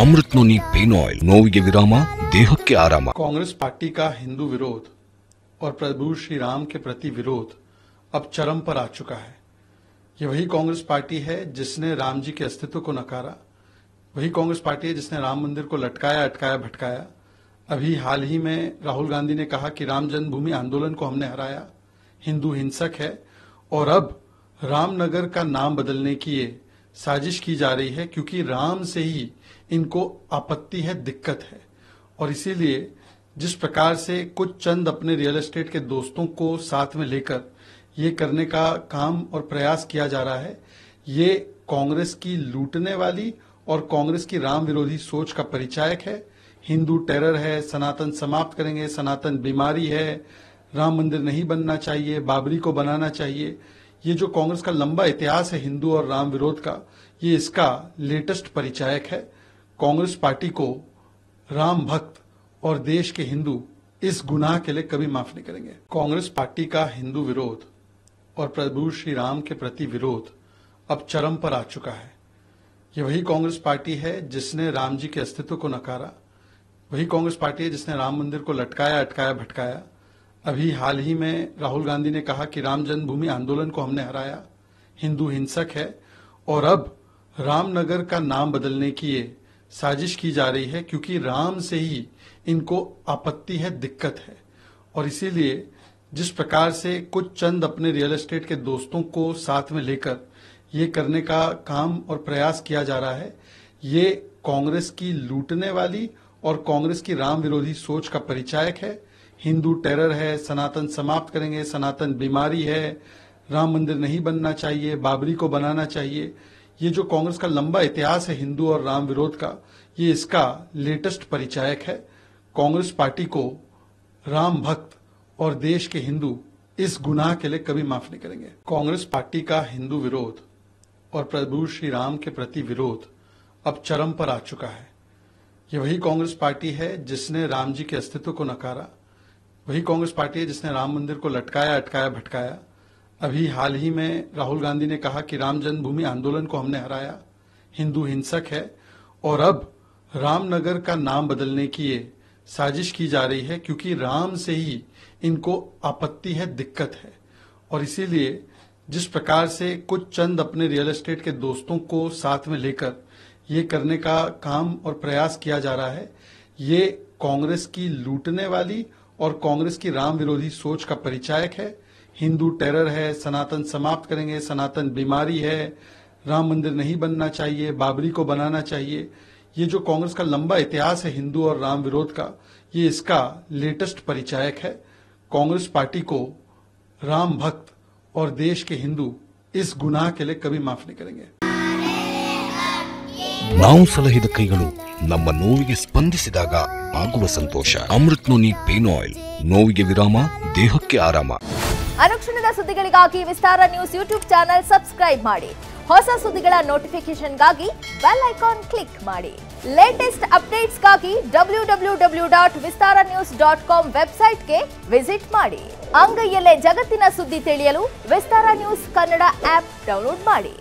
अमृत noni pain oil pain oil विराम देह के आराम कांग्रेस पार्टी का हिंदू विरोध और प्रभु श्री राम के प्रति विरोध अब चरम पर आ चुका है ये वही कांग्रेस पार्टी है जिसने राम जी के अस्तित्व को नकारा वही कांग्रेस पार्टी है जिसने राम मंदिर को लटकाया अटकाया भटकाया अभी हाल ही में राहुल गांधी ने कहा कि राम जन्मभूमि आंदोलन को हमने हराया हिंदू हिंसक है और अब रामनगर का नाम बदलने की ये साजिश की जा रही है क्योंकि राम से ही इनको आपत्ति है दिक्कत है और इसीलिए जिस प्रकार से कुछ चंद अपने रियल एस्टेट के दोस्तों को साथ में लेकर ये करने का काम और प्रयास किया जा रहा है ये कांग्रेस की लूटने वाली और कांग्रेस की राम विरोधी सोच का परिचायक है हिंदू टेरर है सनातन समाप्त करेंगे सनातन बीमारी है राम मंदिर नहीं बनना चाहिए बाबरी को बनाना चाहिए ये जो कांग्रेस का लंबा इतिहास है हिंदू और राम विरोध का ये इसका लेटेस्ट परिचायक है कांग्रेस पार्टी को राम भक्त और देश के हिंदू इस गुनाह के लिए कभी माफ नहीं करेंगे कांग्रेस पार्टी का हिंदू विरोध और प्रभु श्री राम के प्रति विरोध अब चरम पर आ चुका है ये वही कांग्रेस पार्टी है जिसने राम जी के अस्तित्व को नकारा वही कांग्रेस पार्टी है जिसने राम मंदिर को लटकाया अटकाया भटकाया अभी हाल ही में राहुल गांधी ने कहा कि राम जन्मभूमि आंदोलन को हमने हराया हिंदू हिंसक है और अब रामनगर का नाम बदलने की ये साजिश की जा रही है क्योंकि राम से ही इनको आपत्ति है दिक्कत है और इसीलिए जिस प्रकार से कुछ चंद अपने रियल एस्टेट के दोस्तों को साथ में लेकर ये करने का काम और प्रयास किया जा रहा है ये कांग्रेस की लूटने वाली और कांग्रेस की राम विरोधी सोच का परिचायक है हिंदू टेरर है सनातन समाप्त करेंगे सनातन बीमारी है राम मंदिर नहीं बनना चाहिए बाबरी को बनाना चाहिए ये जो कांग्रेस का लंबा इतिहास है हिंदू और राम विरोध का ये इसका लेटेस्ट परिचायक है कांग्रेस पार्टी को राम भक्त और देश के हिंदू इस गुनाह के लिए कभी माफ नहीं करेंगे कांग्रेस पार्टी का हिंदू विरोध और प्रभु श्री राम के प्रति विरोध अब चरम पर आ चुका है ये वही कांग्रेस पार्टी है जिसने राम जी के अस्तित्व को नकारा वही कांग्रेस पार्टी है जिसने राम मंदिर को लटकाया अटकाया भटकाया अभी हाल ही में राहुल गांधी ने कहा कि राम जन्मभूमि आंदोलन को हमने हराया हिंदू हिंसक है और अब रामनगर का नाम बदलने की ये साजिश की जा रही है क्योंकि राम से ही इनको आपत्ति है दिक्कत है और इसीलिए जिस प्रकार से कुछ चंद अपने रियल एस्टेट के दोस्तों को साथ में लेकर ये करने का काम और प्रयास किया जा रहा है ये कांग्रेस की लूटने वाली और कांग्रेस की राम विरोधी सोच का परिचायक है हिंदू टेरर है सनातन समाप्त करेंगे सनातन बीमारी है राम मंदिर नहीं बनना चाहिए बाबरी को बनाना चाहिए ये जो कांग्रेस का लंबा इतिहास है हिंदू और राम विरोध का ये इसका लेटेस्ट परिचायक है कांग्रेस पार्टी को राम भक्त और देश के हिंदू इस गुनाह के लिए कभी माफ नहीं करेंगे ನಮ್ಮ ನೋವಿಗೆ ಸ್ಪಂದಿಸಿದಾಗ ಆಗುವ ಸಂತೋಷ ಅಮೃತ್ ನೋನಿ ಪೇನ್ ಆಯಿಲ್ ನೋವಿಗೆ ವಿರಾಮ ದೇಹಕ್ಕೆ ಆರಾಮ ಅನುಕ್ಷಣದ ಸುದ್ದಿಗಳಿಗಾಗಿ Vistara news YouTube channel subscribe ಮಾಡಿ ಹೊಸ ಸುದ್ದಿಗಳ ನೋಟಿಫಿಕೇಶನ್ಗಾಗಿ ಬೆಲ್ ಐಕಾನ್ ಕ್ಲಿಕ್ ಮಾಡಿ ಲೇಟೆಸ್ಟ್ ಅಪ್ಡೇಟ್ಸ್ಗಾಗಿ W W W dot Vistara news dot com ವೆಬ್ಸೈಟ್ಗೆ ವಿಸಿಟ್ ಮಾಡಿ ಅಂಗೈಯಲ್ಲೇ ಜಗತ್ತಿನ ಸುದ್ದಿ ತಿಳಿಯಲು Vistara news Kannada app download ಮಾಡಿ